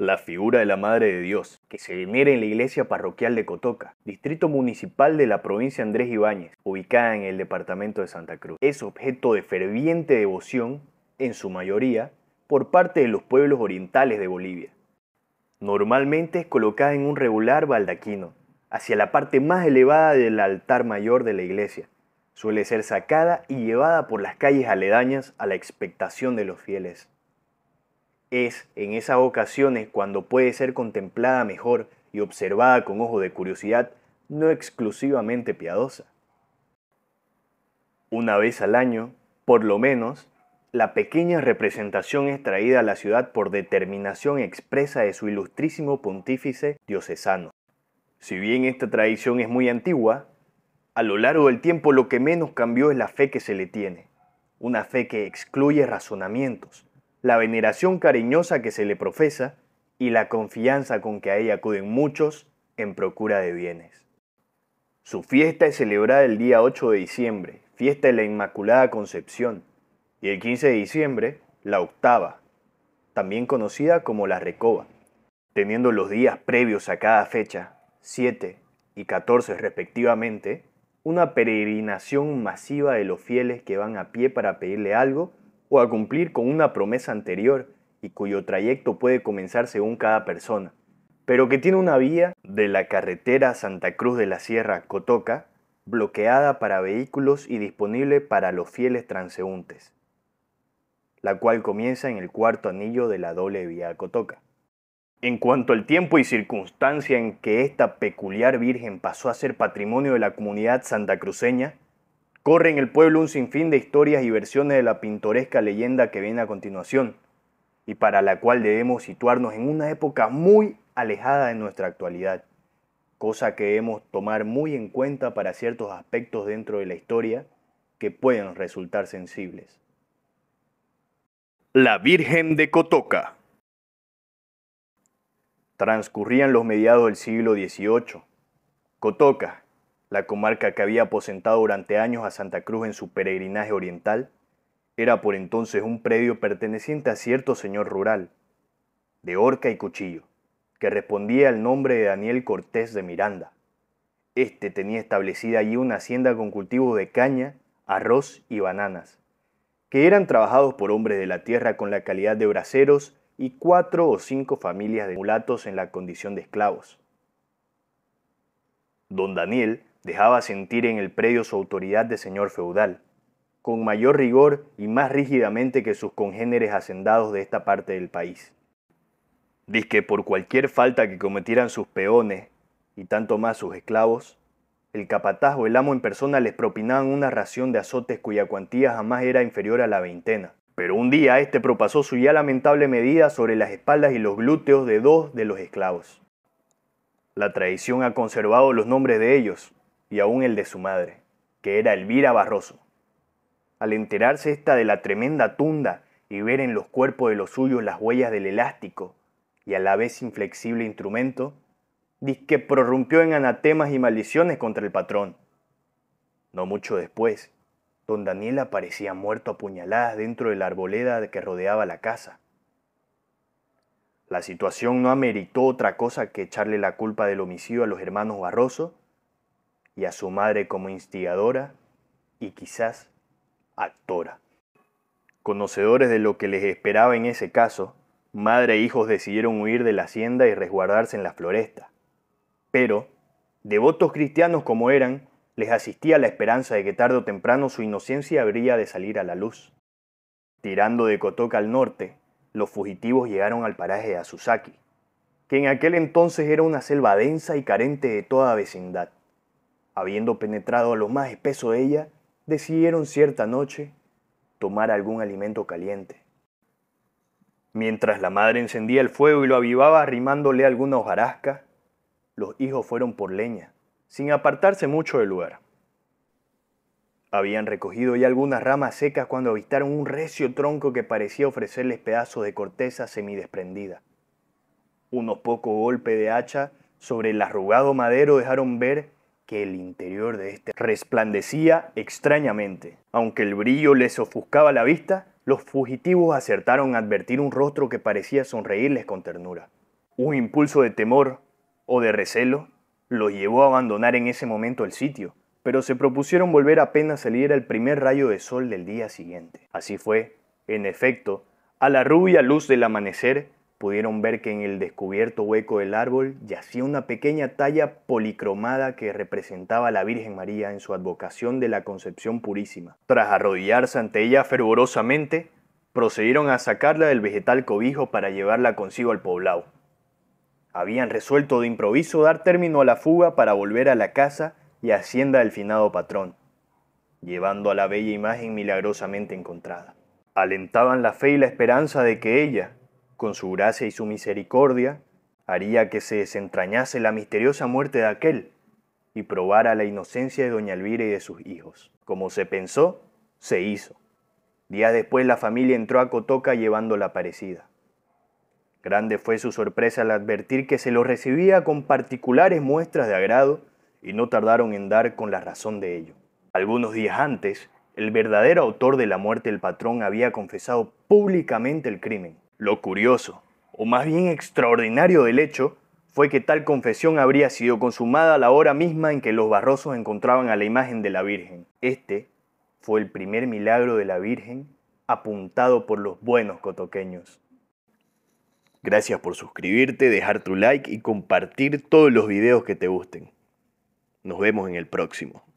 la figura de la Madre de Dios, que se venera en la iglesia parroquial de Cotoca, distrito municipal de la provincia Andrés Ibáñez, ubicada en el departamento de Santa Cruz. Es objeto de ferviente devoción, en su mayoría, por parte de los pueblos orientales de Bolivia. Normalmente es colocada en un regular baldaquino, hacia la parte más elevada del altar mayor de la iglesia. Suele ser sacada y llevada por las calles aledañas a la expectación de los fieles es en esas ocasiones cuando puede ser contemplada mejor y observada con ojo de curiosidad, no exclusivamente piadosa. Una vez al año, por lo menos, la pequeña representación es traída a la ciudad por determinación expresa de su ilustrísimo pontífice diocesano. Si bien esta tradición es muy antigua, a lo largo del tiempo lo que menos cambió es la fe que se le tiene, una fe que excluye razonamientos, la veneración cariñosa que se le profesa y la confianza con que a ella acuden muchos en procura de bienes. Su fiesta es celebrada el día 8 de diciembre, fiesta de la Inmaculada Concepción, y el 15 de diciembre, la octava, también conocida como la Recoba, teniendo los días previos a cada fecha, 7 y 14 respectivamente, una peregrinación masiva de los fieles que van a pie para pedirle algo o a cumplir con una promesa anterior y cuyo trayecto puede comenzar según cada persona, pero que tiene una vía de la carretera Santa Cruz de la Sierra Cotoca bloqueada para vehículos y disponible para los fieles transeúntes, la cual comienza en el cuarto anillo de la doble vía Cotoca. En cuanto al tiempo y circunstancia en que esta peculiar Virgen pasó a ser patrimonio de la comunidad santacruceña, Corre en el pueblo un sinfín de historias y versiones de la pintoresca leyenda que viene a continuación, y para la cual debemos situarnos en una época muy alejada de nuestra actualidad, cosa que debemos tomar muy en cuenta para ciertos aspectos dentro de la historia que pueden resultar sensibles. La Virgen de Cotoca Transcurrían los mediados del siglo XVIII. Cotoca, la comarca que había aposentado durante años a Santa Cruz en su peregrinaje oriental, era por entonces un predio perteneciente a cierto señor rural, de horca y cuchillo, que respondía al nombre de Daniel Cortés de Miranda. Este tenía establecida allí una hacienda con cultivos de caña, arroz y bananas, que eran trabajados por hombres de la tierra con la calidad de braceros y cuatro o cinco familias de mulatos en la condición de esclavos. Don Daniel dejaba sentir en el predio su autoridad de señor feudal, con mayor rigor y más rígidamente que sus congéneres hacendados de esta parte del país. Diz que por cualquier falta que cometieran sus peones, y tanto más sus esclavos, el capataz o el amo en persona les propinaban una ración de azotes cuya cuantía jamás era inferior a la veintena. Pero un día este propasó su ya lamentable medida sobre las espaldas y los glúteos de dos de los esclavos. La tradición ha conservado los nombres de ellos, y aún el de su madre, que era Elvira Barroso. Al enterarse esta de la tremenda tunda y ver en los cuerpos de los suyos las huellas del elástico y a la vez inflexible instrumento, disque prorrumpió en anatemas y maldiciones contra el patrón. No mucho después, don Daniel aparecía muerto a puñaladas dentro de la arboleda que rodeaba la casa. La situación no ameritó otra cosa que echarle la culpa del homicidio a los hermanos Barroso y a su madre como instigadora y quizás actora. Conocedores de lo que les esperaba en ese caso, madre e hijos decidieron huir de la hacienda y resguardarse en la floresta. Pero, devotos cristianos como eran, les asistía la esperanza de que tarde o temprano su inocencia habría de salir a la luz. Tirando de Cotoca al norte, los fugitivos llegaron al paraje de Susaki, que en aquel entonces era una selva densa y carente de toda vecindad habiendo penetrado a lo más espeso de ella, decidieron cierta noche tomar algún alimento caliente. Mientras la madre encendía el fuego y lo avivaba arrimándole alguna hojarasca, los hijos fueron por leña, sin apartarse mucho del lugar. Habían recogido ya algunas ramas secas cuando avistaron un recio tronco que parecía ofrecerles pedazos de corteza semidesprendida. Unos pocos golpes de hacha sobre el arrugado madero dejaron ver que el interior de este resplandecía extrañamente. Aunque el brillo les ofuscaba la vista, los fugitivos acertaron a advertir un rostro que parecía sonreírles con ternura. Un impulso de temor o de recelo los llevó a abandonar en ese momento el sitio, pero se propusieron volver apenas saliera el primer rayo de sol del día siguiente. Así fue, en efecto, a la rubia luz del amanecer, pudieron ver que en el descubierto hueco del árbol yacía una pequeña talla policromada que representaba a la Virgen María en su advocación de la Concepción Purísima. Tras arrodillarse ante ella fervorosamente, procedieron a sacarla del vegetal cobijo para llevarla consigo al poblado. Habían resuelto de improviso dar término a la fuga para volver a la casa y hacienda del finado patrón, llevando a la bella imagen milagrosamente encontrada. Alentaban la fe y la esperanza de que ella, con su gracia y su misericordia, haría que se desentrañase la misteriosa muerte de aquel y probara la inocencia de doña Elvira y de sus hijos. Como se pensó, se hizo. Días después la familia entró a Cotoca llevando la parecida. Grande fue su sorpresa al advertir que se lo recibía con particulares muestras de agrado y no tardaron en dar con la razón de ello. Algunos días antes, el verdadero autor de la muerte del patrón había confesado públicamente el crimen. Lo curioso, o más bien extraordinario del hecho, fue que tal confesión habría sido consumada a la hora misma en que los barrosos encontraban a la imagen de la Virgen. Este fue el primer milagro de la Virgen apuntado por los buenos cotoqueños. Gracias por suscribirte, dejar tu like y compartir todos los videos que te gusten. Nos vemos en el próximo.